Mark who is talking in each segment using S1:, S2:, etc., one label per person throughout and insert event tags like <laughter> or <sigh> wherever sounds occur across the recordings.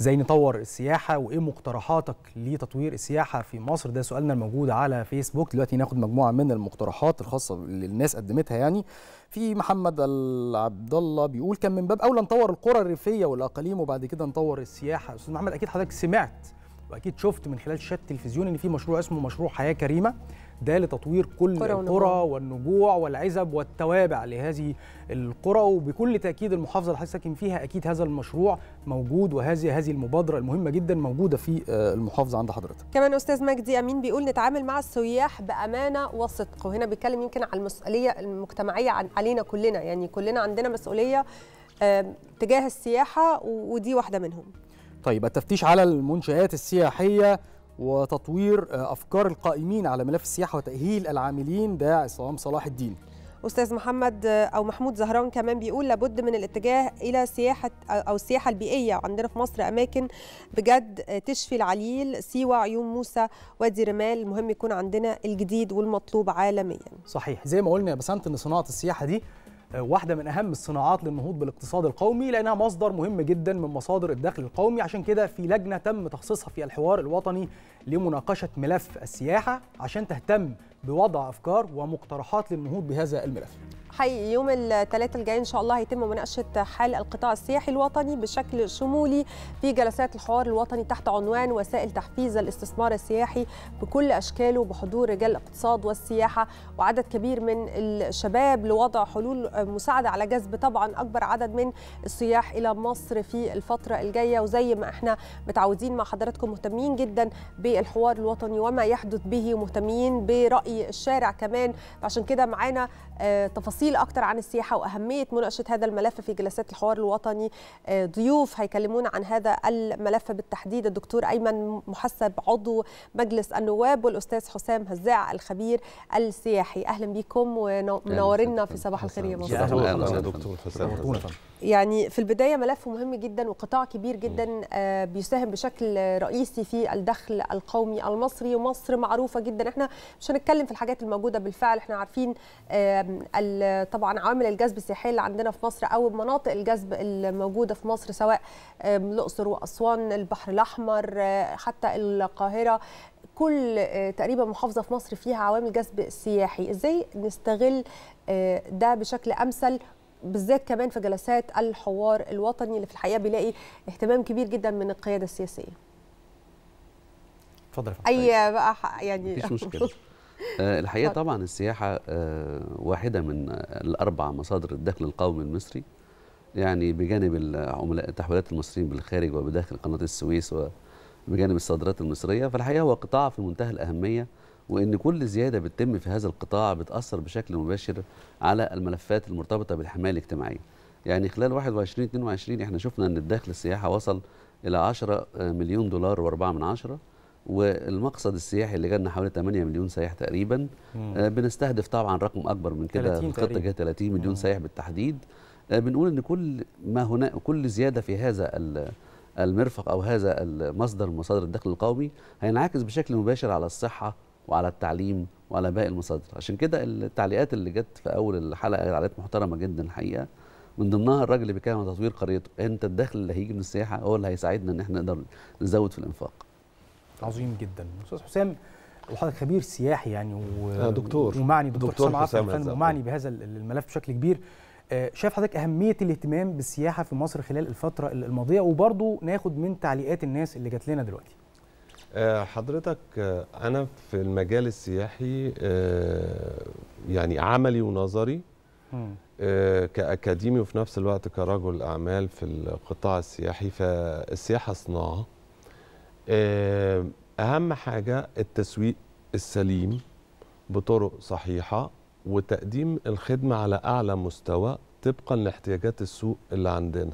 S1: ازاي نطور السياحه وايه مقترحاتك لتطوير السياحه في مصر ده سؤالنا الموجود على فيسبوك دلوقتي ناخد مجموعه من المقترحات الخاصه اللي الناس قدمتها يعني في محمد العبد الله بيقول كان من باب اولى نطور القرى الريفيه والاقاليم وبعد كده نطور السياحه استاذ محمد اكيد حضرتك سمعت واكيد شفت من خلال شات التلفزيون ان في مشروع اسمه مشروع حياه كريمه ده لتطوير كل القرى والنجوع والعزب والتوابع لهذه القرى وبكل تاكيد المحافظه اللي ساكن فيها اكيد هذا المشروع موجود وهذه هذه المبادره المهمه جدا موجوده في آه، المحافظه عند حضرتك.
S2: كمان استاذ مجدي امين بيقول نتعامل مع السياح بامانه وصدق وهنا بيتكلم يمكن على المسؤوليه المجتمعيه علينا كلنا يعني كلنا عندنا مسؤوليه آه، تجاه السياحه ودي واحده منهم.
S1: طيب التفتيش على المنشآت السياحية وتطوير آه، افكار القائمين على ملف السياحه وتاهيل العاملين ده عصام صلاح الدين استاذ محمد
S2: آه، او محمود زهران كمان بيقول لابد من الاتجاه الى سياحه آه، او السياحه البيئيه عندنا في مصر اماكن بجد تشفي العليل سيوه عيون موسى وادي رمال المهم
S1: يكون عندنا الجديد والمطلوب عالميا صحيح زي ما قلنا يا بسنت ان صناعه السياحه دي آه، واحده من اهم الصناعات للنهوض بالاقتصاد القومي لانها مصدر مهم جدا من مصادر الدخل القومي عشان كده في لجنه تم تخصيصها في الحوار الوطني لمناقشه ملف السياحه عشان تهتم بوضع افكار ومقترحات للنهوض بهذا الملف
S2: حقيقي يوم الثلاثاء الجاي ان شاء الله هيتم مناقشه حال القطاع السياحي الوطني بشكل شمولي في جلسات الحوار الوطني تحت عنوان وسائل تحفيز الاستثمار السياحي بكل اشكاله بحضور رجال الاقتصاد والسياحه وعدد كبير من الشباب لوضع حلول مساعده على جذب طبعا اكبر عدد من السياح الى مصر في الفتره الجايه وزي ما احنا متعودين مع حضراتكم مهتمين جدا بالحوار الوطني وما يحدث به ومهتمين براي الشارع كمان عشان كده معانا آه، تفاصيل تفاصيل اكتر عن السياحه واهميه مناقشه هذا الملف في جلسات الحوار الوطني آه، ضيوف هيكلمونا عن هذا الملف بالتحديد الدكتور ايمن محسب عضو مجلس النواب والاستاذ حسام هزاع الخبير السياحي اهلا بيكم ومنورنا في صباح الخير يا مصر اهلا يا دكتور يعني في البدايه ملف مهم جدا وقطاع كبير جدا آه، بيساهم بشكل رئيسي في الدخل القومي المصري ومصر معروفه جدا احنا مش هنتكلم في الحاجات الموجوده بالفعل احنا عارفين طبعا عوامل الجذب السياحي اللي عندنا في مصر او مناطق الجذب الموجوده في مصر سواء الاقصر واسوان البحر الاحمر آه، حتى القاهره كل آه، تقريبا محافظه في مصر فيها عوامل جذب سياحي ازاي نستغل ده بشكل امثل بالذات كمان في جلسات الحوار الوطني اللي في الحقيقه بيلاقي اهتمام كبير جدا من القياده السياسيه اتفضل اي بقى يعني مفيش <laughs> مشكله
S3: آه، الحقيقه طبعا السياحه آه، واحده من الاربع مصادر الدخل القومي المصري يعني بجانب العملاء تحويلات المصريين بالخارج وبداخل قناه السويس وبجانب الصادرات المصريه فالحقيقه هو قطاع في منتهى الاهميه وان كل زياده بتتم في هذا القطاع بتاثر بشكل مباشر على الملفات المرتبطه بالحمايه الاجتماعيه يعني خلال 21 22 احنا شفنا ان الدخل السياحه وصل الى 10 مليون دولار و4 من عشرة والمقصد السياحي اللي جالنا حوالي 8 مليون سائح تقريبا آه بنستهدف طبعا رقم اكبر من كده الخطه جت 30 مليون سائح بالتحديد آه بنقول ان كل ما هنا كل زياده في هذا المرفق او هذا المصدر مصادر الدخل القومي هينعكس بشكل مباشر على الصحه وعلى التعليم وعلى باقي المصادر عشان كده التعليقات اللي جت في اول الحلقه تعليقات محترمه جدا الحقيقه من ضمنها الراجل اللي بيتكلم عن تطوير قريته انت الدخل اللي هيجي من السياحه هو اللي هيساعدنا ان احنا نقدر نزود في الانفاق
S1: عظيم جدا استاذ حسام وحضرتك خبير سياحي يعني و... آه، دكتور ومعني دكتور, دكتور حسام ومعني بهذا الملف بشكل كبير آه، شايف حضرتك اهميه الاهتمام بالسياحه في مصر خلال الفتره الماضيه وبرضه ناخد من تعليقات الناس اللي جات لنا دلوقتي
S4: آه، حضرتك آه، انا في المجال السياحي آه، يعني عملي ونظري كاكاديمي وفي نفس الوقت كرجل اعمال في القطاع السياحي فالسياحه صناعه اهم حاجه التسويق السليم بطرق صحيحه وتقديم الخدمه على اعلى مستوى طبقا لاحتياجات السوق اللي عندنا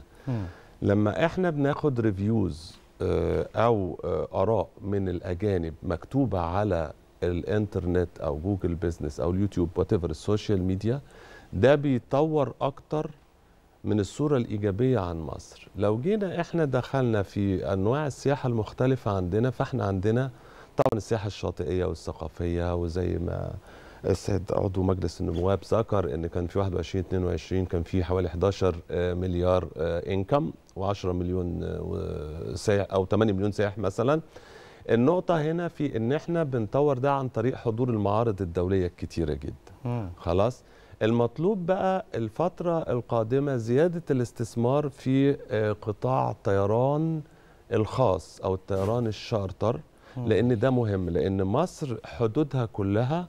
S4: لما احنا بناخد ريفيوز آه، او آه، اراء من الاجانب مكتوبه على الانترنت او جوجل بيزنس او اليوتيوب وات السوشيال ميديا ده بيتطور اكتر من الصورة الإيجابية عن مصر لو جينا إحنا دخلنا في أنواع السياحة المختلفة عندنا فإحنا عندنا طبعا السياحة الشاطئية والثقافية وزي ما السيد عضو مجلس النواب ذكر ان كان في 21 22 كان في حوالي 11 آه، مليار انكم آه، و10 مليون آه، سائح او 8 مليون سائح مثلا النقطة هنا في ان احنا بنطور ده عن طريق حضور المعارض الدولية الكتيرة جدا خلاص المطلوب بقى الفترة القادمة زيادة الاستثمار في قطاع الطيران الخاص أو الطيران الشارتر لأن ده مهم لأن مصر حدودها كلها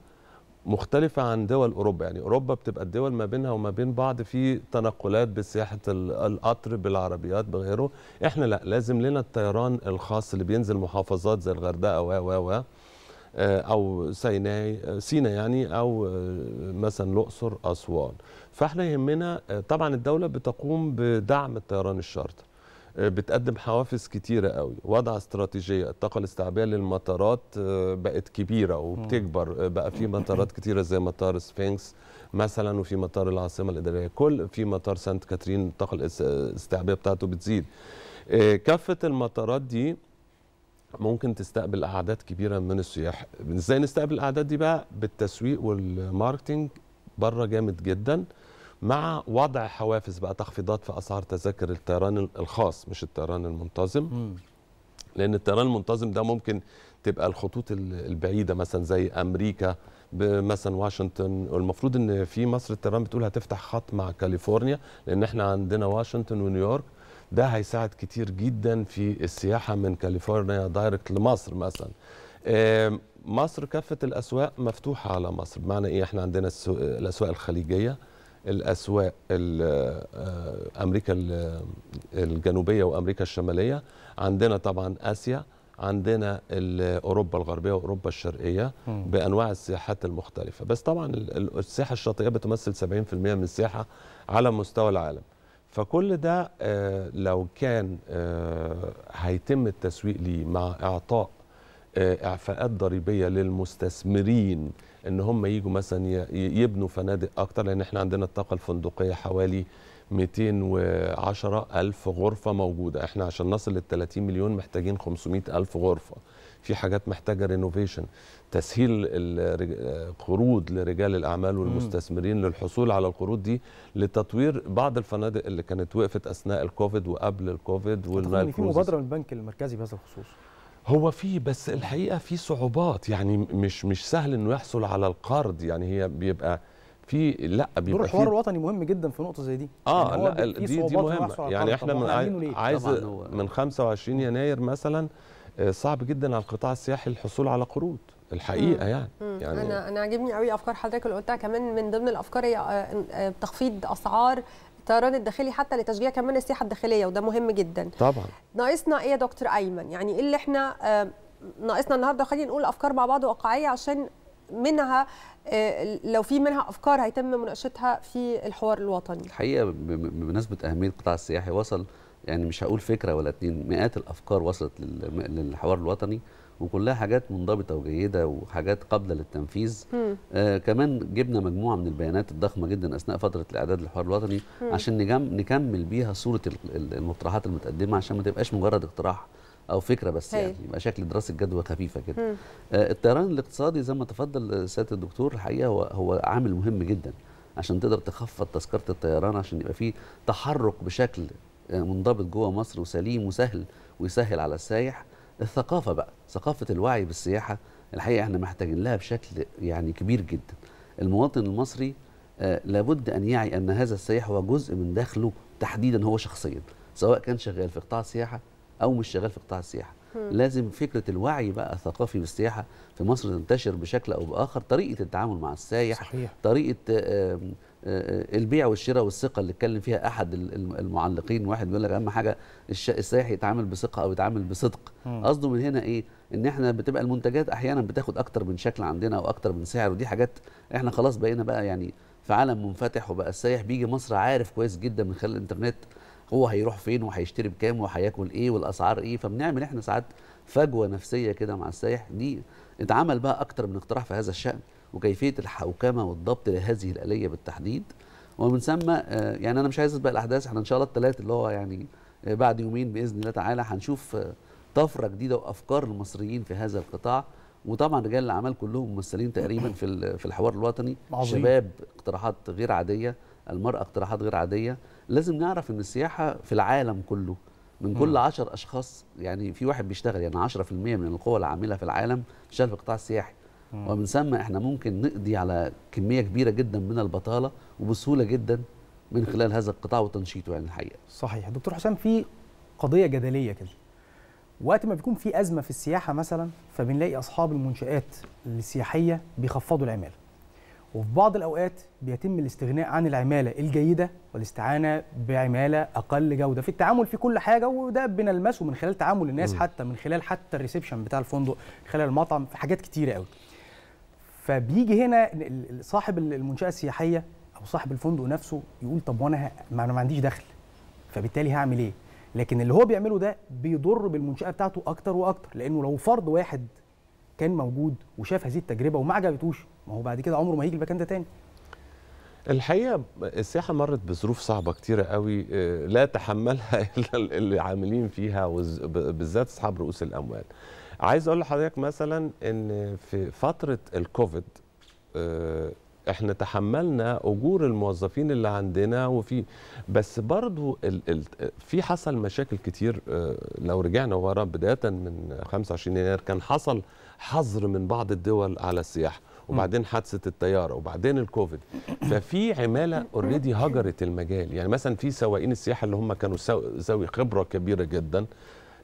S4: مختلفة عن دول أوروبا يعني أوروبا بتبقى الدول ما بينها وما بين بعض في تنقلات بسياحة القطر بالعربيات بغيره إحنا لا لازم لنا الطيران الخاص اللي بينزل محافظات زي الغردقة و و و آه، أو سيناء آه، سينا يعني أو آه، مثلا الأقصر أسوان فإحنا يهمنا طبعا الدولة بتقوم بدعم الطيران الشارتر بتقدم حوافز كتيرة قوي وضع استراتيجية الطاقة الاستيعابية للمطارات آه، بقت كبيرة وبتكبر آه، بقى في مطارات كتيرة زي مطار سفينكس مثلا وفي مطار العاصمة الإدارية كل في مطار سانت كاترين الطاقة الاستيعابية بتاعته بتزيد آه، كافة المطارات دي ممكن تستقبل اعداد كبيره من السياح ازاي نستقبل الاعداد دي بقى بالتسويق والماركتنج بره جامد جدا مع وضع حوافز بقى تخفيضات في اسعار تذاكر الطيران الخاص مش الطيران المنتظم م. لان الطيران المنتظم ده ممكن تبقى الخطوط البعيده مثلا زي امريكا مثلا واشنطن والمفروض ان في مصر الطيران بتقول هتفتح خط مع كاليفورنيا لان احنا عندنا واشنطن ونيويورك ده هيساعد كتير جدا في السياحه من كاليفورنيا دايركت لمصر مثلا مصر كافه الاسواق مفتوحه على مصر بمعنى ايه احنا عندنا الاسواق الخليجيه الاسواق آه، امريكا الجنوبيه وامريكا الشماليه عندنا طبعا اسيا عندنا اوروبا الغربيه واوروبا الشرقيه بانواع السياحات المختلفه بس طبعا السياحه الشاطئيه بتمثل 70% من السياحه على مستوى العالم فكل ده آه، لو كان آه، هيتم التسويق ليه مع اعطاء آه، اعفاءات ضريبيه للمستثمرين ان هم يجوا مثلا يبنوا فنادق اكتر لان احنا عندنا الطاقه الفندقيه حوالي 210 ألف غرفة موجودة احنا عشان نصل لل 30 مليون محتاجين 500 ألف غرفة في حاجات محتاجة رينوفيشن تسهيل القروض لرجال الأعمال والمستثمرين للحصول على القروض دي لتطوير بعض الفنادق اللي كانت وقفت أثناء الكوفيد وقبل الكوفيد والمال في مبادرة
S1: من البنك المركزي بهذا الخصوص
S4: هو في بس الحقيقه في صعوبات يعني مش مش سهل انه يحصل على القرض يعني هي بيبقى في لا بيبقى دور الحوار
S1: الوطني مهم جدا في نقطه زي دي اه يعني لا دي دي مهمه يعني احنا من عايز
S4: من 25 يناير مثلا آه، صعب جدا على القطاع السياحي الحصول على قروض الحقيقه مم. يعني مم. يعني انا
S2: انا عاجبني قوي افكار حضرتك اللي قلتها كمان من ضمن الافكار هي آه، آه، تخفيض اسعار الطيران الداخلي حتى لتشجيع كمان السياحه الداخليه وده مهم جدا طبعا ناقصنا ايه يا دكتور ايمن يعني ايه اللي احنا ناقصنا النهارده خلينا نقول افكار مع بعض واقعيه عشان منها آه، لو في منها افكار هيتم مناقشتها في الحوار
S3: الوطني الحقيقه بمناسبه اهميه القطاع السياحي وصل يعني مش هقول فكره ولا اتنين مئات الافكار وصلت للحوار الوطني وكلها حاجات منضبطه وجيده وحاجات قابله للتنفيذ آه كمان جبنا مجموعه من البيانات الضخمه جدا اثناء فتره الاعداد للحوار الوطني مم. عشان نكمل بيها صوره المقترحات المتقدمه عشان ما تبقاش مجرد اقتراح او فكره بس هي. يعني يبقى شكل دراسه جدوى خفيفه كده آه الطيران الاقتصادي زي ما تفضل سياده الدكتور الحقيقه هو هو عامل مهم جدا عشان تقدر تخفض تذكره الطيران عشان يبقى في تحرك بشكل آه، منضبط جوه مصر وسليم وسهل ويسهل على السايح الثقافه بقى ثقافه الوعي بالسياحه الحقيقه احنا محتاجين لها بشكل يعني كبير جدا المواطن المصري آه، لابد ان يعي ان هذا السياح هو جزء من دخله تحديدا هو شخصيا سواء كان شغال في قطاع السياحه او مش شغال في قطاع السياحه لازم فكره الوعي بقى الثقافي بالسياحه في مصر تنتشر بشكل او باخر طريقه التعامل مع السائح صحيح. طريقه آه، البيع والشراء والثقه اللي اتكلم فيها احد المعلقين واحد بيقول لك اهم حاجه السائح يتعامل بثقه او يتعامل بصدق قصده من هنا ايه ان احنا بتبقى المنتجات احيانا بتاخد اكتر من شكل عندنا او اكتر من سعر ودي حاجات احنا خلاص بقينا بقى يعني في عالم منفتح وبقى السائح بيجي مصر عارف كويس جدا من خلال الانترنت هو هيروح فين وهيشتري بكام وهياكل ايه والاسعار ايه فبنعمل احنا ساعات فجوه نفسيه كده مع السائح دي اتعمل بقى اكتر من اقتراح في هذا الشان وكيفيه الحوكمه والضبط لهذه الاليه بالتحديد ومن ثم آه، يعني انا مش عايز اسبق الاحداث احنا ان شاء الله الثلاث اللي هو يعني آه، بعد يومين باذن الله تعالى هنشوف آه، طفره جديده وافكار المصريين في هذا القطاع وطبعا رجال الاعمال كلهم ممثلين تقريبا في في الحوار الوطني عظيم. شباب اقتراحات غير عاديه المراه اقتراحات غير عاديه لازم نعرف ان السياحه في العالم كله من كل 10 اشخاص يعني في واحد بيشتغل يعني 10% من القوى العامله في العالم شغال في القطاع السياحي ومن ثم احنا ممكن نقضي على كميه كبيره جدا من البطاله وبسهوله جدا من خلال هذا القطاع وتنشيطه يعني الحقيقه.
S1: صحيح، دكتور حسام في قضيه جدليه كده. وقت ما بيكون في ازمه في السياحه مثلا فبنلاقي اصحاب المنشات السياحيه بيخفضوا العماله. وفي بعض الاوقات بيتم الاستغناء عن العماله الجيده والاستعانه بعماله اقل جوده في التعامل في كل حاجه وده بنلمسه من خلال تعامل الناس م. حتى من خلال حتى الريسبشن بتاع الفندق خلال المطعم في حاجات كتيره قوي. فبيجي هنا صاحب المنشاه السياحيه او صاحب الفندق نفسه يقول طب وانا ما انا ما عنديش دخل فبالتالي هعمل ايه لكن اللي هو بيعمله ده بيضر بالمنشاه بتاعته اكتر واكتر لانه لو فرد واحد كان موجود وشاف هذه التجربه وما عجبتوش ما هو بعد كده عمره ما هيجي المكان ده تاني
S4: الحقيقه السياحه مرت بظروف صعبه كتيره قوي آه، لا تحملها <laughs> الا اللي عاملين فيها بالذات اصحاب رؤوس الاموال عايز اقول لحضرتك مثلا ان في فتره الكوفيد آه، احنا تحملنا اجور الموظفين اللي عندنا وفي بس برضو ال ال في حصل مشاكل كتير آه، لو رجعنا ورا بدايه من 25 يناير كان حصل حظر من بعض الدول على السياحه وبعدين حادثه الطياره وبعدين الكوفيد ففي عماله اوريدي هجرت المجال يعني مثلا في سواقين السياحه اللي هم كانوا ذوي خبره كبيره جدا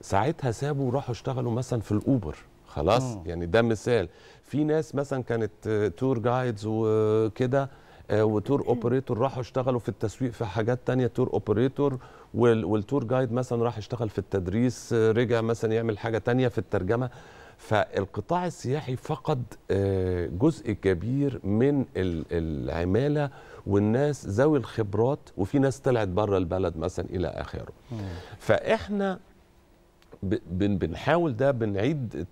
S4: ساعتها سابوا وراحوا اشتغلوا مثلا في الاوبر خلاص أوه. يعني ده مثال في ناس مثلا كانت تور جايدز وكده آه، وتور اوبريتور راحوا اشتغلوا في التسويق في حاجات تانية تور اوبريتور والتور جايد مثلا راح اشتغل في التدريس آه، رجع مثلا يعمل حاجه تانية في الترجمه فالقطاع السياحي فقد آه، جزء كبير من العماله والناس ذوي الخبرات وفي ناس طلعت بره البلد مثلا الى اخره فاحنا بنحاول ده بنعيد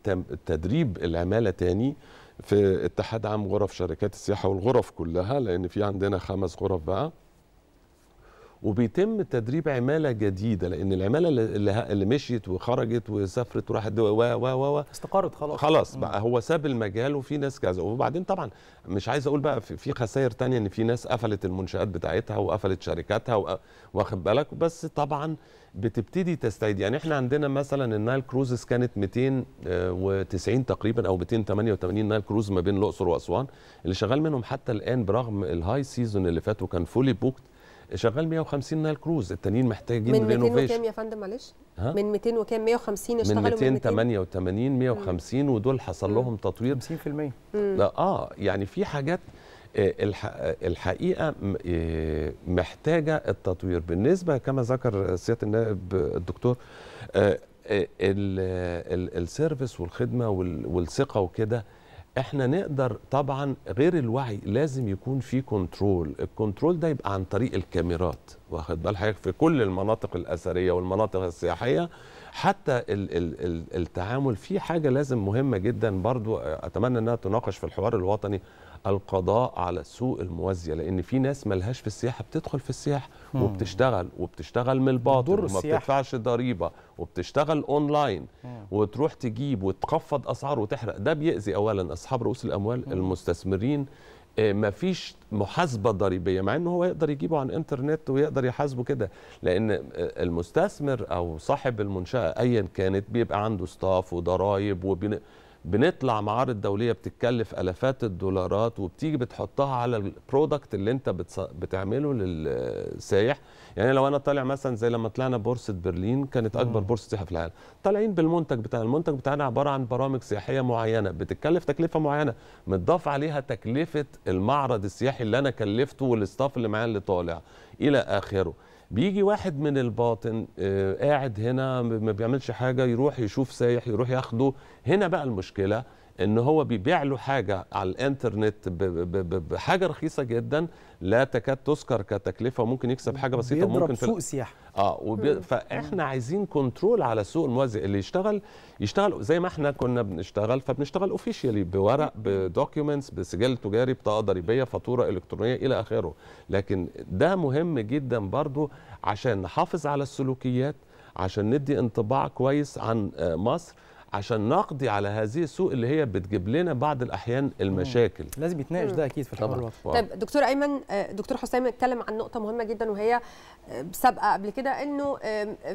S4: تدريب العماله تاني في اتحاد عام غرف شركات السياحه والغرف كلها لان في عندنا خمس غرف بقى وبيتم تدريب عماله جديده لان العماله اللي, اللي مشيت وخرجت وسافرت وراحت و و و استقرت خلاص خلاص بقى هو ساب المجال وفي ناس كذا وبعدين طبعا مش عايز اقول بقى في خسائر تانية ان في ناس قفلت المنشات بتاعتها وقفلت شركاتها واخد بالك بس طبعا بتبتدي تستعيد يعني احنا عندنا مثلا النايل كروزز كانت 290 آه، تقريبا او 288 نايل كروز ما بين الاقصر واسوان اللي شغال منهم حتى الان برغم الهاي سيزون اللي فات وكان فولي بوكت شغال 150 نايل كروز التانيين محتاجين من 200 وكام
S2: يا فندم معلش
S4: من 200 وكام
S2: 150 اشتغلوا من
S4: 288 150 ودول حصل لهم تطوير 50% لا اه يعني في حاجات آه، آه، الحقيقه آه، محتاجه التطوير بالنسبه كما ذكر سياده النائب الدكتور السيرفيس والخدمه والثقه وكده احنا نقدر طبعا غير الوعي لازم يكون في كنترول الكنترول ده يبقى عن طريق الكاميرات واخد بال حضرتك في كل المناطق الاثريه والمناطق السياحيه حتى ال ال ال التعامل في حاجه لازم مهمه جدا برضو اتمنى انها تناقش في الحوار الوطني القضاء على السوق الموازيه لان في ناس ملهاش في السياحه بتدخل في السياحه وبتشتغل وبتشتغل من الباطن وما بتدفعش ضريبه وبتشتغل اونلاين وتروح تجيب وتخفض اسعار وتحرق ده بيأذي اولا اصحاب رؤوس الاموال مم. المستثمرين آه، ما فيش محاسبة ضريبية مع انه هو يقدر يجيبه عن انترنت ويقدر يحاسبه كده لان آه، المستثمر او صاحب المنشأة ايا كانت بيبقى عنده ستاف وضرايب وبن... بنطلع معارض دوليه بتتكلف الافات الدولارات وبتيجي بتحطها على البرودكت اللي انت بتص... بتعمله للسايح يعني لو انا طالع مثلا زي لما طلعنا بورصه برلين كانت اكبر بورصه سياحه في العالم طالعين بالمنتج بتاعنا المنتج بتاعنا عباره عن برامج سياحيه معينه بتتكلف تكلفه معينه متضاف عليها تكلفه المعرض السياحي اللي انا كلفته والاستاف اللي معايا اللي طالع الى اخره بيجي واحد من الباطن آه، قاعد هنا ما بيعملش حاجه يروح يشوف سايح يروح ياخده هنا بقى المشكله ان هو بيبيع له حاجه على الانترنت بحاجه رخيصه جدا لا تكاد تذكر كتكلفه وممكن يكسب حاجه بسيطه ممكن في سوق سياحه اه وبي... فاحنا عايزين كنترول على سوق الموازي اللي يشتغل يشتغل زي ما احنا كنا بنشتغل فبنشتغل اوفيشيالي بورق بدوكيومنتس بسجل تجاري بطاقه ضريبيه فاتوره الكترونيه الى اخره لكن ده مهم جدا برضو عشان نحافظ على السلوكيات عشان ندي انطباع كويس عن آه، مصر عشان نقضي على هذه السوء اللي هي بتجيب لنا بعض الاحيان المشاكل مم. لازم يتناقش ده اكيد في الحوار طيب
S2: دكتور ايمن آه، دكتور حسام اتكلم عن نقطه مهمه جدا وهي آه، سابقه قبل كده انه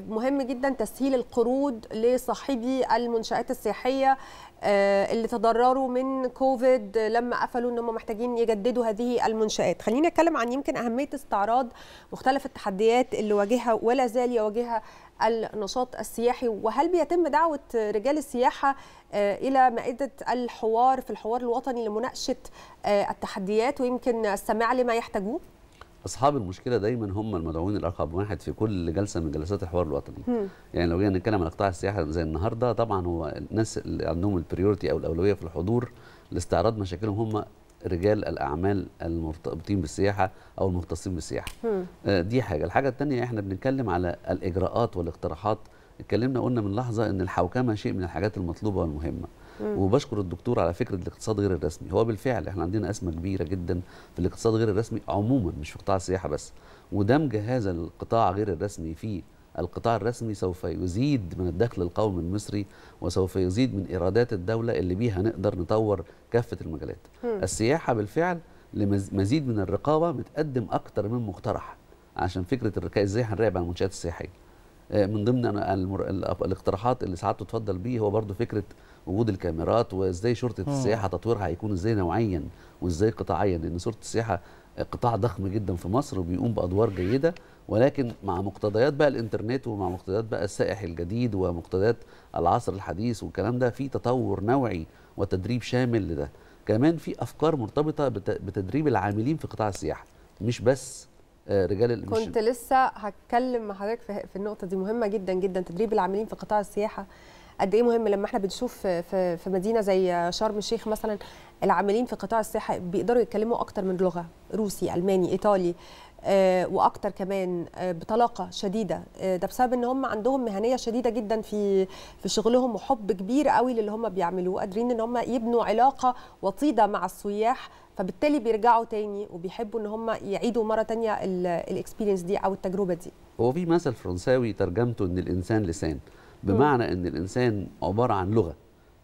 S2: مهم جدا تسهيل القروض لصاحبي المنشات السياحيه آه، اللي تضرروا من كوفيد لما قفلوا ان هم محتاجين يجددوا هذه المنشات خليني اتكلم عن يمكن اهميه استعراض مختلف التحديات اللي واجهها ولا زال يواجهها النشاط السياحي وهل بيتم دعوة رجال السياحة آه، إلى مائدة الحوار في الحوار الوطني لمناقشة آه، التحديات ويمكن السماع لما يحتاجوه؟
S3: اصحاب المشكله دايما هم المدعوين الرقم واحد في كل جلسه من جلسات الحوار الوطني يعني لو جينا نتكلم عن قطاع السياحه زي النهارده طبعا هو الناس اللي عندهم البريورتي او الاولويه في الحضور لاستعراض مشاكلهم هم رجال الاعمال المرتبطين بالسياحه او المختصين بالسياحه آه، دي حاجه الحاجه الثانيه احنا بنتكلم على الاجراءات والاقتراحات اتكلمنا قلنا من لحظه ان الحوكمه شيء من الحاجات المطلوبه والمهمه مم. وبشكر الدكتور على فكره الاقتصاد غير الرسمي هو بالفعل احنا عندنا ازمه كبيره جدا في الاقتصاد غير الرسمي عموما مش في قطاع السياحه بس ودمج هذا القطاع غير الرسمي في القطاع الرسمي سوف يزيد من الدخل القومي المصري وسوف يزيد من ايرادات الدوله اللي بيها نقدر نطور كافه المجالات م. السياحه بالفعل لمزيد من الرقابه بتقدم اكتر من مقترح عشان فكره الرقابه ازاي هنراقب على المنشات السياحيه آه، من ضمن المر... الاقتراحات اللي ساعات تفضل بيه هو برضو فكره وجود الكاميرات وازاي شرطه هم. السياحه تطويرها هيكون ازاي نوعيا وازاي قطاعيا لان شرطه السياحه قطاع ضخم جدا في مصر وبيقوم بادوار جيده ولكن مع مقتضيات بقى الانترنت ومع مقتضيات بقى السائح الجديد ومقتضيات العصر الحديث والكلام ده في تطور نوعي وتدريب شامل لده كمان في افكار مرتبطه بتدريب العاملين في قطاع السياحه مش بس آه، رجال كنت
S2: لسه هتكلم مع حضرتك في النقطه دي مهمه جدا جدا تدريب العاملين في قطاع السياحه قد ايه مهم لما احنا بنشوف في مدينه زي شرم الشيخ مثلا العاملين في قطاع السياحه بيقدروا يتكلموا اكتر من لغه روسي الماني ايطالي آه، واكتر كمان آه، بطلاقه شديده آه، ده بسبب ان هم عندهم مهنيه شديده جدا في في شغلهم وحب كبير قوي للي هم بيعملوه قادرين ان هم يبنوا علاقه وطيده مع السياح فبالتالي بيرجعوا تاني وبيحبوا ان هم يعيدوا مره تانية الاكسبيرينس دي او التجربه دي
S3: هو في مثل فرنساوي ترجمته ان الانسان لسان بمعنى ان الانسان عباره عن لغه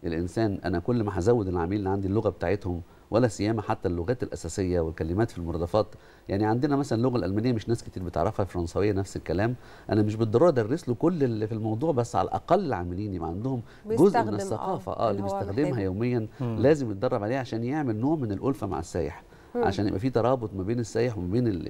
S3: الانسان انا كل ما هزود العميل اللي عندي اللغه بتاعتهم ولا سيما حتى اللغات الاساسيه والكلمات في المرادفات يعني عندنا مثلا اللغه الالمانيه مش ناس كتير بتعرفها الفرنسويه نفس الكلام انا مش بالضروره ادرس له كل اللي في الموضوع بس على الاقل العاملين يبقى عندهم جزء من آه، الثقافه اه اللي بيستخدمها يوميا مم. لازم يتدرب عليها عشان يعمل نوع من الالفه مع السايح عشان يبقى في ترابط ما بين السايح وما بين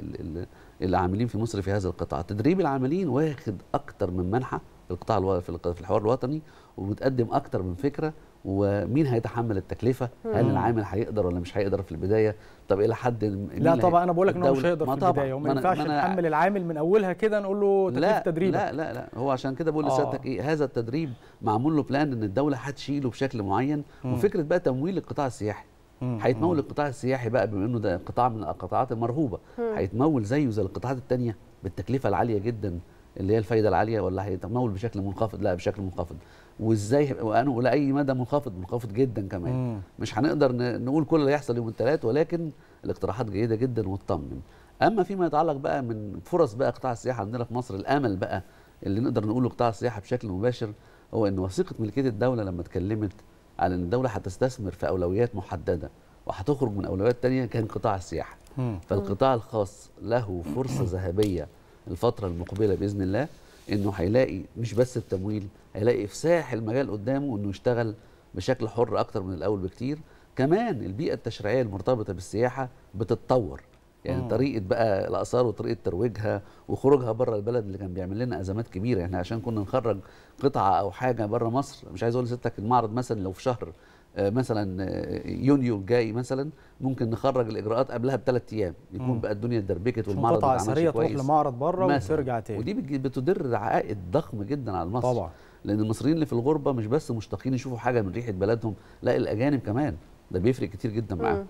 S3: العاملين في مصر في هذا القطاع تدريب العاملين واخد اكتر من منحه القطاع في الحوار الوطني وبتقدم اكتر من فكره ومين هيتحمل التكلفه هل العامل هيقدر ولا مش هيقدر في البدايه طب الى حد لا طبعا انا بقول لك انه مش هيقدر في البدايه وما ينفعش نحمل
S1: العامل من اولها كده نقول له تكلفه تدريب لا لا لا
S3: هو عشان كده بقول لسيادتك آه. ايه هذا التدريب معمول له بلان ان الدوله هتشيله بشكل معين مم. وفكره بقى تمويل القطاع السياحي هيتمول القطاع السياحي بقى بما انه ده قطاع من القطاعات المرهوبه هيتمول زيه زي القطاعات الثانيه بالتكلفه العاليه جدا اللي هي الفايده العاليه ولا هيتمول بشكل منخفض لا بشكل منخفض وازاي هيبقى الى اي مدى منخفض منخفض جدا كمان مم. مش هنقدر نقول كل اللي هيحصل يوم الثلاث ولكن الاقتراحات جيده جدا واطمن اما فيما يتعلق بقى من فرص بقى قطاع السياحه عندنا في مصر الامل بقى اللي نقدر نقوله قطاع السياحه بشكل مباشر هو ان وثيقه ملكيه الدوله لما اتكلمت على ان الدوله هتستثمر في اولويات محدده وهتخرج من اولويات تانية كان قطاع السياحه مم. فالقطاع الخاص له فرصه ذهبيه الفتره المقبله باذن الله انه هيلاقي مش بس التمويل هيلاقي افساح المجال قدامه انه يشتغل بشكل حر اكتر من الاول بكتير كمان البيئه التشريعيه المرتبطه بالسياحه بتتطور يعني أوه. طريقه بقى الاثار وطريقه ترويجها وخروجها بره البلد اللي كان بيعمل لنا ازمات كبيره احنا عشان كنا نخرج قطعه او حاجه بره مصر مش عايز اقول لستك المعرض مثلا لو في شهر آه، مثلا آه، يونيو الجاي مثلا ممكن نخرج الاجراءات قبلها بثلاث ايام يكون بقى الدنيا اتدربكت والمعرض قطعه اثريه تروح لمعرض بره وترجع تاني ودي بتدر عائد ضخم جدا على مصر طبعا لان المصريين اللي في الغربه مش بس مشتاقين يشوفوا حاجه من ريحه بلدهم لا الاجانب كمان ده بيفرق كتير جدا معاهم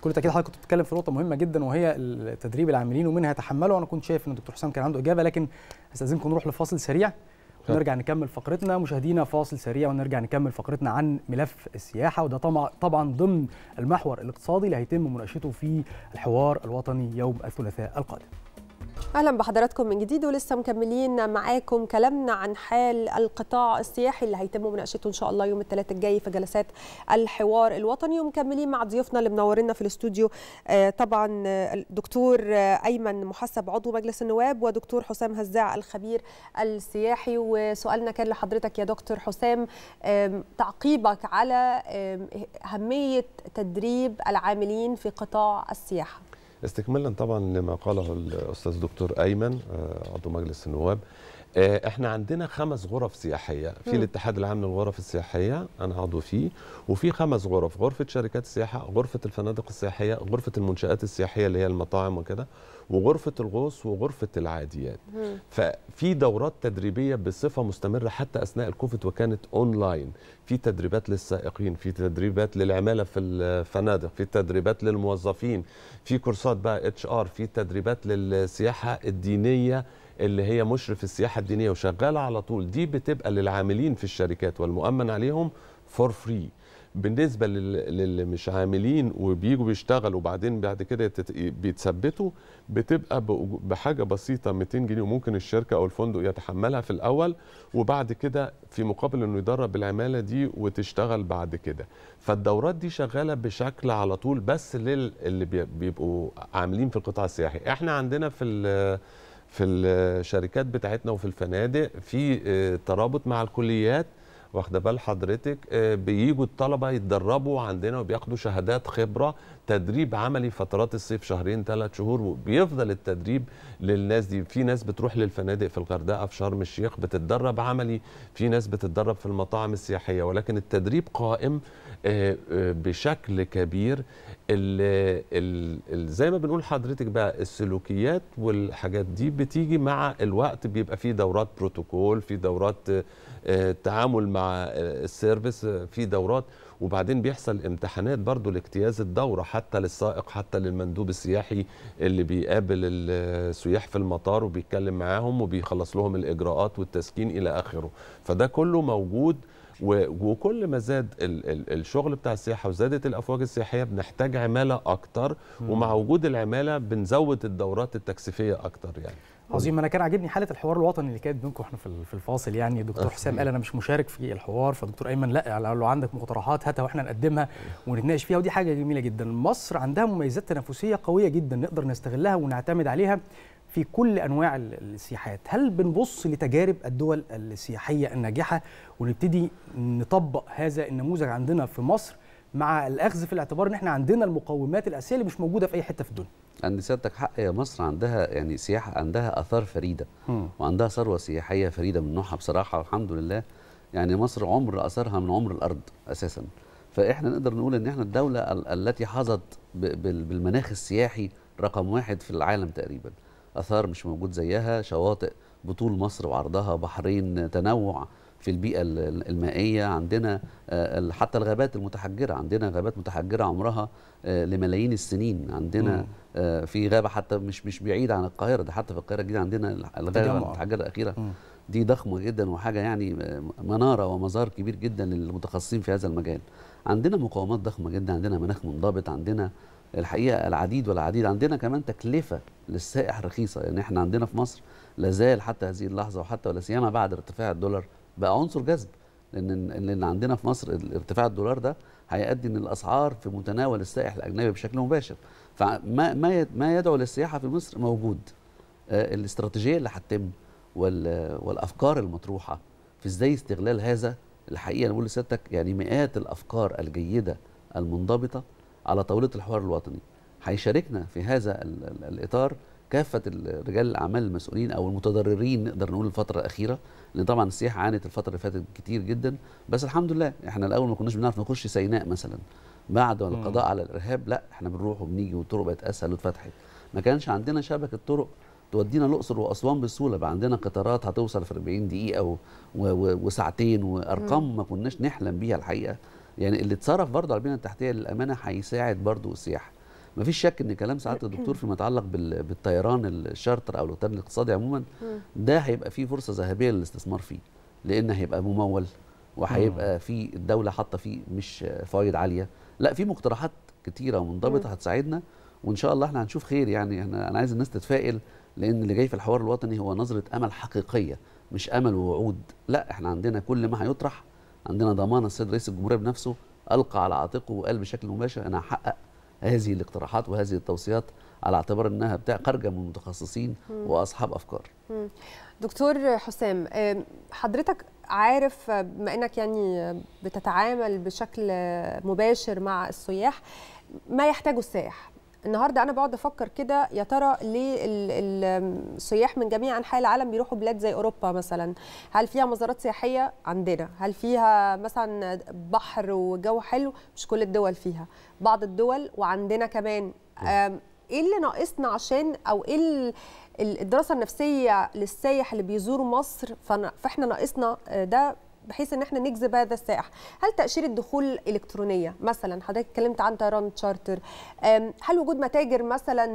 S1: كل تاكيد حضرتك كنت بتتكلم في نقطه مهمه جدا وهي تدريب العاملين ومنها يتحملوا انا كنت شايف ان الدكتور حسام كان عنده اجابه لكن استاذنكم نروح لفاصل سريع نرجع نكمل فقرتنا مشاهدينا فاصل سريع ونرجع نكمل فقرتنا عن ملف السياحه وده طبعا ضمن المحور الاقتصادي اللي هيتم مناقشته في الحوار الوطني يوم الثلاثاء القادم
S2: اهلا بحضراتكم من جديد ولسه مكملين معاكم كلامنا عن حال القطاع السياحي اللي هيتم مناقشته ان شاء الله يوم الثلاث الجاي في جلسات الحوار الوطني ومكملين مع ضيوفنا اللي منورنا في الاستوديو آه، طبعا آه، الدكتور آه، ايمن محسب عضو مجلس النواب ودكتور حسام هزاع الخبير السياحي وسؤالنا كان لحضرتك يا دكتور حسام تعقيبك على اهميه تدريب العاملين في قطاع السياحه
S4: استكمالا طبعا لما قاله الاستاذ دكتور ايمن آه، عضو مجلس النواب آه، احنا عندنا خمس غرف سياحيه في الاتحاد العام للغرف السياحيه انا عضو فيه وفي خمس غرف غرفه شركات السياحه غرفه الفنادق السياحيه غرفه المنشات السياحيه اللي هي المطاعم وكده وغرفه الغوص وغرفه العاديات ففي دورات تدريبيه بصفه مستمره حتى اثناء الكوفيد وكانت اونلاين في تدريبات للسائقين في تدريبات للعماله في الفنادق في تدريبات للموظفين في كورسات بقى اتش ار في تدريبات للسياحه الدينيه اللي هي مشرف السياحه الدينيه وشغاله على طول دي بتبقى للعاملين في الشركات والمؤمن عليهم فور فري بالنسبه للي مش عاملين وبييجوا بيشتغلوا وبعدين بعد كده بيتثبتوا بتبقى بحاجه بسيطه 200 جنيه وممكن الشركه او الفندق يتحملها في الاول وبعد كده في مقابل انه يدرب العماله دي وتشتغل بعد كده فالدورات دي شغاله بشكل على طول بس للي بيبقوا عاملين في القطاع السياحي احنا عندنا في في الشركات بتاعتنا وفي الفنادق في آه، ترابط مع الكليات واخده بال حضرتك آه، بيجوا الطلبه يتدربوا عندنا وبياخدوا شهادات خبره تدريب عملي فترات الصيف شهرين ثلاث شهور وبيفضل التدريب للناس دي في ناس بتروح للفنادق في الغردقه في شرم الشيخ بتتدرب عملي في ناس بتتدرب في المطاعم السياحيه ولكن التدريب قائم آه، بشكل كبير ال ال الـ زي ما بنقول حضرتك بقى السلوكيات والحاجات دي بتيجي مع الوقت بيبقى في دورات بروتوكول في دورات آه، تعامل مع آه، السيرفيس آه، في دورات وبعدين بيحصل امتحانات برضو لاجتياز الدورة حتى للسائق حتى للمندوب السياحي اللي بيقابل السياح في المطار وبيتكلم معاهم وبيخلص لهم الإجراءات والتسكين إلى آخره فده كله موجود وكل ما زاد الشغل بتاع السياحه وزادت الافواج السياحيه بنحتاج عماله اكتر ومع وجود العماله بنزود الدورات التكثيفيه اكتر يعني
S1: عظيم انا كان عاجبني حاله الحوار الوطني اللي كانت بينكم احنا في الفاصل يعني دكتور آه. حسام قال انا مش مشارك في الحوار فدكتور ايمن لا لو عندك مقترحات هاتها واحنا نقدمها ونتناقش فيها ودي حاجه جميله جدا مصر عندها مميزات تنافسيه قويه جدا نقدر نستغلها ونعتمد عليها في كل انواع السياحات هل بنبص لتجارب الدول السياحيه الناجحه ونبتدي نطبق هذا النموذج عندنا في مصر مع الاخذ في الاعتبار ان احنا عندنا المقومات الاساسيه اللي مش موجوده في اي حته في الدنيا
S3: عند سيادتك حق يا مصر عندها يعني سياحه عندها اثار فريده م. وعندها ثروه سياحيه فريده من نوعها بصراحه والحمد لله يعني مصر عمر اثرها من عمر الارض اساسا فاحنا نقدر نقول ان احنا الدوله التي حظت بالمناخ السياحي رقم واحد في العالم تقريبا اثار مش موجود زيها شواطئ بطول مصر وعرضها بحرين تنوع في البيئة المائية عندنا آه، حتى الغابات المتحجرة عندنا غابات متحجرة عمرها آه، لملايين السنين عندنا آه، في غابة حتى مش مش بعيدة عن القاهرة ده حتى في القاهرة الجديدة عندنا الغابة المتحجرة الأخيرة دي ضخمة جدا وحاجة يعني منارة ومزار كبير جدا للمتخصصين في هذا المجال عندنا مقاومات ضخمة جدا عندنا مناخ منضبط عندنا الحقيقه العديد والعديد عندنا كمان تكلفه للسائح رخيصه يعني احنا عندنا في مصر لازال حتى هذه اللحظه وحتى ولا سيما بعد ارتفاع الدولار بقى عنصر جذب لان لان عندنا في مصر ارتفاع الدولار ده هيؤدي ان الاسعار في متناول السائح الاجنبي بشكل مباشر فما ما ما يدعو للسياحه في مصر موجود آه، الاستراتيجيه اللي هتتم والافكار المطروحه في ازاي استغلال هذا الحقيقه انا بقول لسيادتك يعني مئات الافكار الجيده المنضبطه على طاوله الحوار الوطني هيشاركنا في هذا الاطار كافه رجال الاعمال المسؤولين او المتضررين نقدر نقول الفتره الاخيره لان طبعا السياحه عانت الفتره اللي فاتت كتير جدا بس الحمد لله احنا الاول ما كناش بنعرف نخش سيناء مثلا بعد القضاء على الارهاب لا احنا بنروح وبنيجي والطرق بقت اسهل واتفتحت ما كانش عندنا شبكه طرق تودينا الاقصر واسوان بسهوله بقى عندنا قطارات هتوصل في 40 دقيقه و... و... وساعتين وارقام ما كناش نحلم بيها الحقيقه يعني اللي اتصرف برضه على البنيه التحتيه للامانه هيساعد برضه السياحه ما فيش شك ان كلام سعاده الدكتور فيما يتعلق بالطيران الشارتر او الوتيان الاقتصادي عموما ده هيبقى فيه فرصه ذهبيه للاستثمار فيه لان هيبقى ممول وهيبقى في الدوله حاطه فيه مش فوائد عاليه لا في مقترحات كتيره ومنضبطه هتساعدنا وان شاء الله احنا هنشوف خير يعني احنا انا عايز الناس تتفائل لان اللي جاي في الحوار الوطني هو نظره امل حقيقيه مش امل ووعود لا احنا عندنا كل ما هيطرح عندنا ضمانه السيد رئيس الجمهوريه بنفسه القى على عاتقه وقال بشكل مباشر انا هحقق هذه الاقتراحات وهذه التوصيات على اعتبار انها بتاع خارجه من متخصصين واصحاب افكار.
S2: دكتور حسام حضرتك عارف بما انك يعني بتتعامل بشكل مباشر مع السياح ما يحتاجه السائح النهارده انا بقعد افكر كده يا ترى ليه السياح من جميع انحاء العالم بيروحوا بلاد زي اوروبا مثلا هل فيها مزارات سياحيه عندنا هل فيها مثلا بحر وجو حلو مش كل الدول فيها بعض الدول وعندنا كمان ايه اللي ناقصنا عشان او ايه الدراسه النفسيه للسائح اللي بيزور مصر فاحنا ناقصنا آه، ده بحيث ان احنا نجذب هذا السائح هل تاشيره دخول الكترونيه مثلا حضرتك اتكلمت عن طيران تشارتر هل وجود متاجر مثلا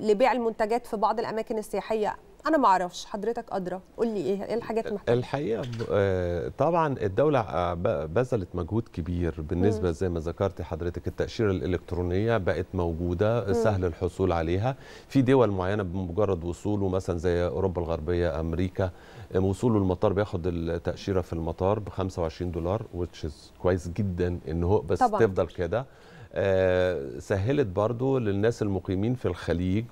S2: لبيع المنتجات في بعض الاماكن السياحيه انا ما اعرفش حضرتك ادرى قول لي ايه, إيه الحاجات المحتاجه
S4: الحقيقه آه، طبعا الدوله آه، بذلت مجهود كبير بالنسبه زي ما ذكرت حضرتك التاشيره الالكترونيه بقت موجوده سهل الحصول عليها في دول معينه بمجرد وصوله مثلا زي اوروبا الغربيه امريكا وصوله المطار بياخد التاشيره في المطار ب 25 دولار وتشز كويس جدا ان هو بس طبعا. تفضل كده آه سهلت برضو للناس المقيمين في الخليج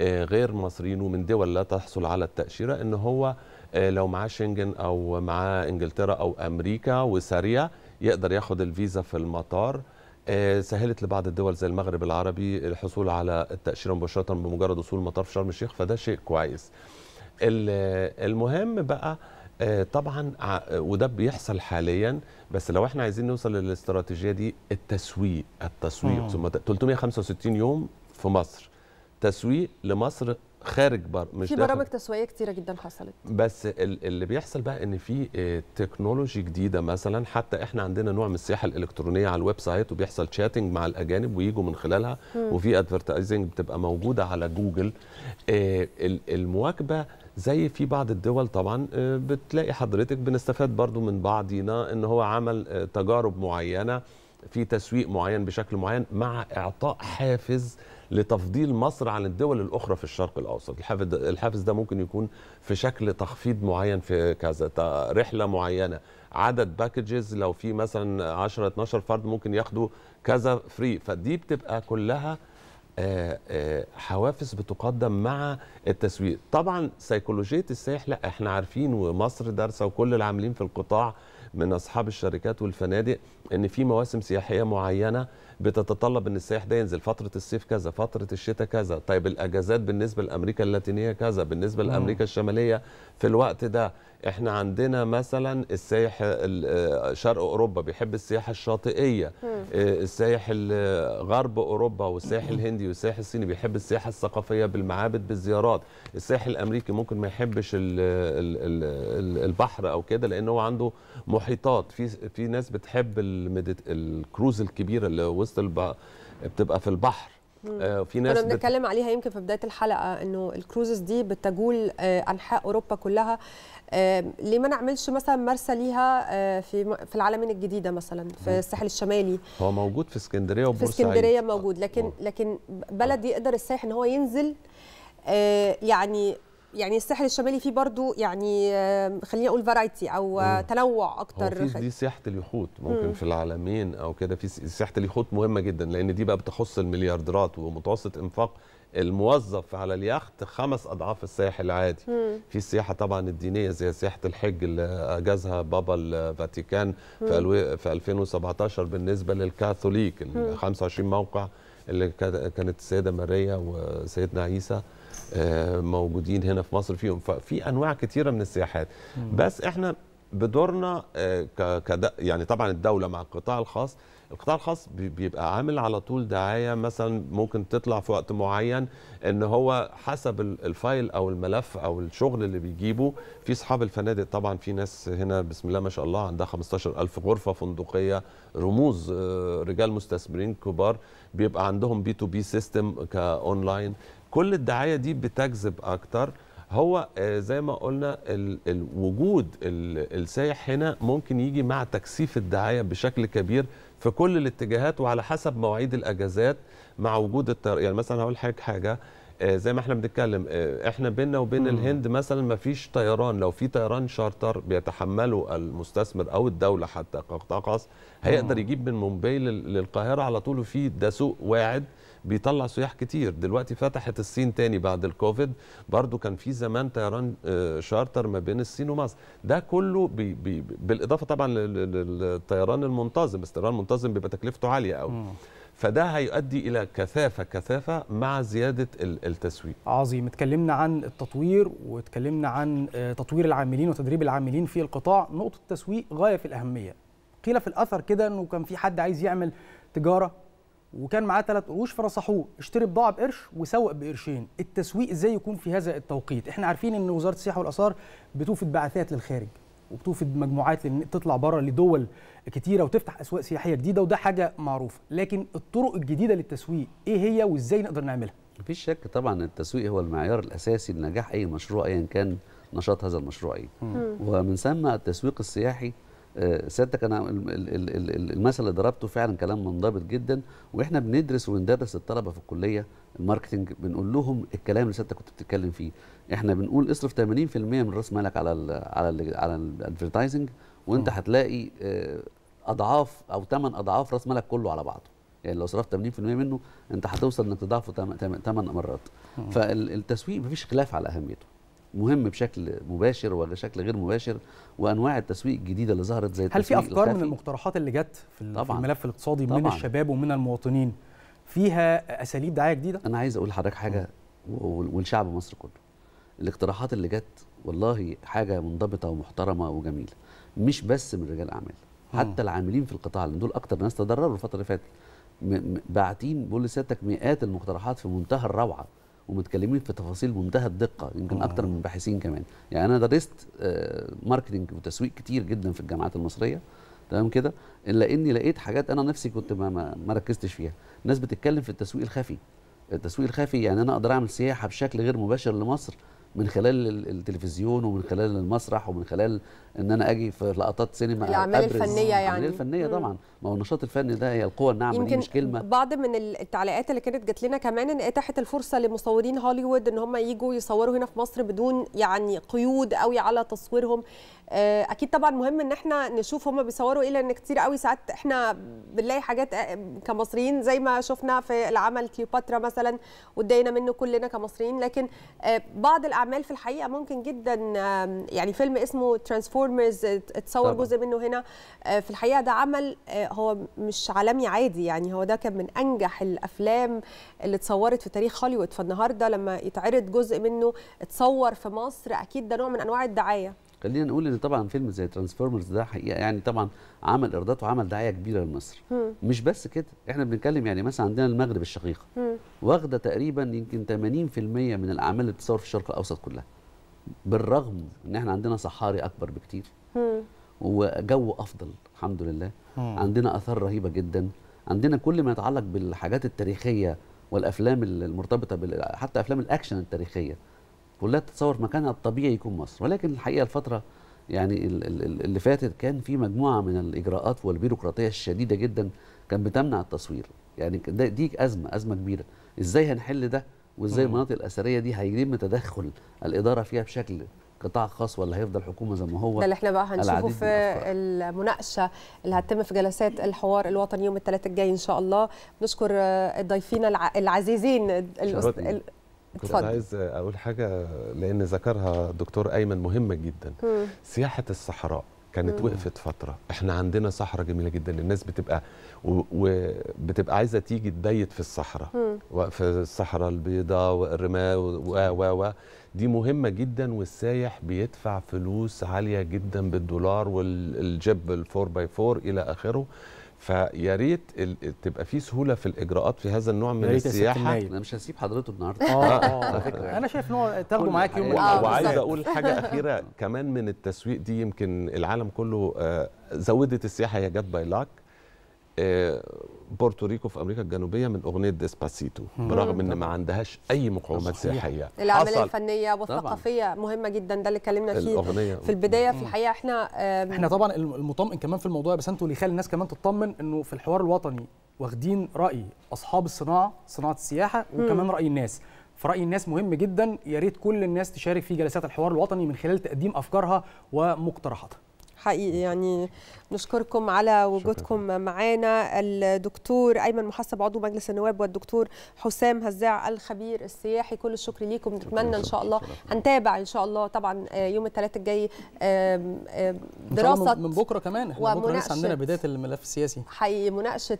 S4: آه غير مصريين ومن دول لا تحصل على التاشيره ان هو آه لو معاه شنجن او معاه انجلترا او امريكا وسريع يقدر ياخد الفيزا في المطار آه، سهلت لبعض الدول زي المغرب العربي الحصول على التأشيرة مباشرة بمجرد وصول مطار في شرم الشيخ فده شيء كويس المهم بقى آه، طبعا وده بيحصل حاليا بس لو احنا عايزين نوصل للاستراتيجيه دي التسويق التسويق ثم 365 يوم في مصر تسويق لمصر خارج بره مش في برامج
S2: تسويقيه كتيره جدا حصلت
S4: بس اللي بيحصل بقى ان في آه، تكنولوجي جديده مثلا حتى احنا عندنا نوع من السياحه الالكترونيه على الويب سايت وبيحصل شاتنج مع الاجانب ويجوا من خلالها وفي ادفرتايزنج بتبقى موجوده على جوجل آه، المواكبه زي في بعض الدول طبعا آه، بتلاقي حضرتك بنستفاد برضو من بعضنا ان هو عمل آه، تجارب معينه في تسويق معين بشكل معين مع اعطاء حافز لتفضيل مصر عن الدول الاخرى في الشرق الاوسط الحافز الحافز ده ممكن يكون في شكل تخفيض معين في كذا رحله معينه عدد باكجز لو في مثلا 10 12 فرد ممكن ياخدوا كذا فري فدي بتبقى كلها آه، آه، حوافز بتقدم مع التسويق طبعا سيكولوجيه السائح لا احنا عارفين ومصر دارسه وكل العاملين في القطاع من اصحاب الشركات والفنادق ان في مواسم سياحيه معينه بتتطلب ان السائح ده ينزل فتره الصيف كذا فتره الشتاء كذا طيب الاجازات بالنسبه لامريكا اللاتينيه كذا بالنسبه لامريكا الشماليه في الوقت ده احنا عندنا مثلا السائح آه، شرق اوروبا بيحب السياحه الشاطئيه آه، السائح غرب اوروبا والسائح الهندي والسائح الصيني بيحب السياحه الثقافيه بالمعابد بالزيارات السائح الامريكي ممكن ما يحبش البحر او كده لان هو عنده محيطات في في ناس بتحب الكروز الكبيره اللي وسط الب... بتبقى في البحر آه في ناس كنا بنتكلم
S2: بت... عليها يمكن في بدايه الحلقه انه الكروزز دي بتجول آه انحاء اوروبا كلها آه ليه ما نعملش مثلا مرسى ليها آه في في العالمين الجديده مثلا في الساحل الشمالي
S4: هو موجود في اسكندريه وبورسعيد في اسكندريه آه.
S2: موجود لكن آه. لكن بلد يقدر السائح ان هو ينزل آه، يعني يعني الساحل الشمالي فيه برضو يعني خلينا اقول فرايتي او مم. تنوع اكتر في دي
S4: سياحه اليخوت ممكن مم. في العالمين او كده في سياحه اليخوت مهمه جدا لان دي بقى بتخص المليارديرات ومتوسط انفاق الموظف على اليخت خمس اضعاف السائح العادي مم. في السياحه طبعا الدينيه زي سياحه الحج اللي اجازها بابا الفاتيكان في, في 2017 بالنسبه للكاثوليك ال 25 موقع اللي كانت السيده ماريا وسيدنا عيسى آه، موجودين هنا في مصر فيهم ففي انواع كثيره من السياحات بس احنا بدورنا آه، ك يعني طبعا الدوله مع القطاع الخاص القطاع الخاص بيبقى عامل على طول دعايه مثلا ممكن تطلع في وقت معين ان هو حسب الفايل او الملف او الشغل اللي بيجيبه في اصحاب الفنادق طبعا في ناس هنا بسم الله ما شاء الله عندها 15000 غرفه فندقيه رموز آه، رجال مستثمرين كبار بيبقى عندهم بي تو بي سيستم كاونلاين كل الدعايه دي بتجذب اكتر هو آه، زي ما قلنا الوجود السائح هنا ممكن يجي مع تكثيف الدعايه بشكل كبير في كل الاتجاهات وعلى حسب مواعيد الاجازات مع وجود الطيران يعني مثلا هقول حاجه آه، زي ما احنا بنتكلم آه، احنا بيننا وبين مم. الهند مثلا ما فيش طيران لو في طيران شارتر بيتحمله المستثمر او الدوله حتى كقطاع خاص هيقدر يجيب من مومباي للقاهره على طول وفي ده سوق واعد بيطلع سياح كتير دلوقتي فتحت الصين تاني بعد الكوفيد برضو كان في زمان طيران آه، شارتر ما بين الصين ومصر ده كله بي بي بالاضافه طبعا للطيران المنتظم بس الطيران المنتظم بيبقى تكلفته عاليه قوي فده هيؤدي الى كثافه كثافه مع زياده التسويق عظيم اتكلمنا عن
S1: التطوير واتكلمنا عن آه، تطوير العاملين وتدريب العاملين في القطاع نقطه التسويق غايه في الاهميه قيل في الاثر كده انه كان في حد عايز يعمل تجاره وكان معاه ثلاث قروش فنصحوه اشتري بضاعه بقرش وسوق بقرشين التسويق ازاي يكون في هذا التوقيت احنا عارفين ان وزاره السياحه والاثار بتوفد بعثات للخارج وبتوفد مجموعات لان تطلع بره لدول كتيره وتفتح اسواق سياحيه جديده وده حاجه معروفه لكن الطرق الجديده
S3: للتسويق ايه هي وازاي نقدر نعملها مفيش شك طبعا التسويق هو المعيار الاساسي لنجاح اي مشروع ايا كان نشاط هذا المشروع ايه ومن ثم التسويق السياحي سيادتك آه، انا المثل اللي ضربته فعلا كلام منضبط جدا واحنا بندرس وندرس الطلبه في الكليه الماركتنج بنقول لهم الكلام اللي سيادتك كنت بتتكلم فيه احنا بنقول اصرف 80% من راس مالك على الـ على ال على الادفرتايزنج وانت هتلاقي آه، اضعاف او ثمان اضعاف راس مالك كله على بعضه يعني لو صرفت 80% منه انت هتوصل انك تضاعفه ثمان مرات فالتسويق مفيش خلاف على اهميته مهم بشكل مباشر ولا بشكل غير مباشر وانواع التسويق الجديده اللي ظهرت زي هل في افكار من
S1: المقترحات اللي جت في طبعًا. الملف الاقتصادي طبعًا. من الشباب ومن المواطنين
S3: فيها اساليب دعايه جديده انا عايز اقول لحضرتك حاجه ولشعب مصر كله الاقتراحات اللي جت والله حاجه منضبطه ومحترمه وجميله مش بس من رجال اعمال حتى آه. العاملين في القطاع لان دول اكتر ناس تضرروا الفتره اللي فاتت باعتين بقول لسيادتك مئات المقترحات في منتهى الروعه ومتكلمين في تفاصيل منتهى الدقه يمكن اكتر آه. من باحثين كمان يعني انا درست ماركتنج آه، وتسويق كتير جدا في الجامعات المصريه تمام كده الا اني لقيت حاجات انا نفسي كنت ما, ما ركزتش فيها الناس بتتكلم في التسويق الخفي التسويق الخفي يعني انا اقدر اعمل سياحه بشكل غير مباشر لمصر من خلال التلفزيون ومن خلال المسرح ومن خلال ان انا اجي في لقطات سينما الاعمال الفنيه يعني الاعمال الفنيه طبعا ما هو النشاط الفني ده هي القوه الناعمه يمكن دي مش كلمه بعض من
S2: التعليقات اللي كانت جات لنا كمان ان اتاحت الفرصه لمصورين هوليوود ان هم يجوا يصوروا هنا في مصر بدون يعني قيود قوي على تصويرهم آه، اكيد طبعا مهم ان احنا نشوف هم بيصوروا ايه لان كتير قوي ساعات احنا بنلاقي حاجات آه، كمصريين زي ما شفنا في العمل كليوباترا مثلا واتضايقنا منه كلنا كمصريين لكن آه، بعض الاعمال في الحقيقه ممكن جدا يعني فيلم اسمه ترانسفورمرز آه، اتصور طبعا. جزء منه هنا آه، في الحقيقه ده عمل آه، هو مش عالمي عادي يعني هو ده كان من انجح الافلام اللي اتصورت في تاريخ هوليوود فالنهارده لما يتعرض جزء منه اتصور في مصر اكيد ده نوع من انواع الدعايه
S3: خلينا نقول ان طبعا فيلم زي ترانسفورمرز ده حقيقه يعني طبعا عمل ايرادات وعمل دعايه كبيره لمصر مش بس كده احنا بنتكلم يعني مثلا عندنا المغرب الشقيقه واخده تقريبا يمكن 80% من الاعمال اللي بتتصور في الشرق الاوسط كلها بالرغم ان احنا عندنا صحاري اكبر بكتير وجو افضل الحمد لله عندنا اثار رهيبه جدا عندنا كل ما يتعلق بالحاجات التاريخيه والافلام المرتبطه حتى افلام الاكشن التاريخيه كلها تتصور مكانها الطبيعي يكون مصر ولكن الحقيقه الفتره يعني اللي فاتت كان في مجموعه من الاجراءات والبيروقراطيه الشديده جدا كان بتمنع التصوير يعني دي ازمه ازمه كبيره ازاي هنحل ده وازاي المناطق الاثريه دي هيتم تدخل الاداره فيها بشكل قطاع خاص ولا هيفضل حكومه زي ما هو ده اللي احنا بقى هنشوفه في
S2: المناقشه اللي هتتم في جلسات الحوار الوطني يوم الثلاثاء الجاي ان شاء الله بنشكر ضيفينا العزيزين
S4: كنت انا عايز اقول حاجه لان ذكرها الدكتور ايمن مهمه جدا م. سياحه الصحراء كانت م. وقفت فتره احنا عندنا صحراء جميله جدا الناس بتبقى وبتبقى عايزه تيجي تبيت في الصحراء في الصحراء البيضاء والرماه و و و دي مهمه جدا والسايح بيدفع فلوس عاليه جدا بالدولار والجيب 4 باي 4 الى اخره فيا ريت تبقى في سهوله في الاجراءات في هذا النوع من السياحه انا مش هسيب حضرته النهارده اه, آه،, آه، على فكره
S1: انا شايف ان هو تاخده معاك
S3: يوم
S4: وعايز اقول حاجه اخيره كمان من التسويق دي يمكن العالم كله آه، زودت السياحه هي جت باي لاك آه، بورتوريكو في امريكا الجنوبيه من اغنيه ديسباسيتو برغم ان ما عندهاش اي مقومات سياحيه العمليه
S2: الفنيه والثقافيه طبعا. مهمه جدا ده اللي اتكلمنا فيه الأغنية. في البدايه في الحقيقه احنا احنا طبعا
S1: المطمئن كمان في الموضوع بس انتوا اللي يخلي الناس كمان تطمن انه في الحوار الوطني واخدين راي اصحاب الصناعه صناعه السياحه وكمان راي الناس فرأي الناس مهم جدا يا ريت كل الناس تشارك في جلسات الحوار الوطني من خلال تقديم افكارها ومقترحاتها
S2: حقيقي يعني نشكركم على وجودكم معنا الدكتور أيمن محسب عضو مجلس النواب والدكتور حسام هزاع الخبير السياحي كل الشكر ليكم نتمنى إن شاء الله هنتابع إن شاء الله طبعا آه، يوم الثلاثاء الجاي دراسة من بكرة كمان احنا بكرة لسه عندنا
S1: بداية الملف السياسي
S2: حقيقي مناقشة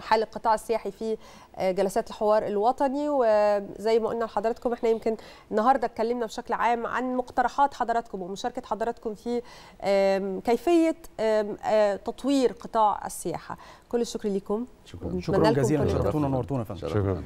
S2: حال القطاع السياحي في آه، جلسات الحوار الوطني وزي ما قلنا لحضراتكم احنا يمكن النهارده اتكلمنا بشكل عام عن مقترحات حضراتكم ومشاركه حضراتكم في كيفيه تطوير قطاع السياحه كل الشكر لكم شكرا شكرا جزيلا
S4: شرفتونا ونورتونا فندم شكرا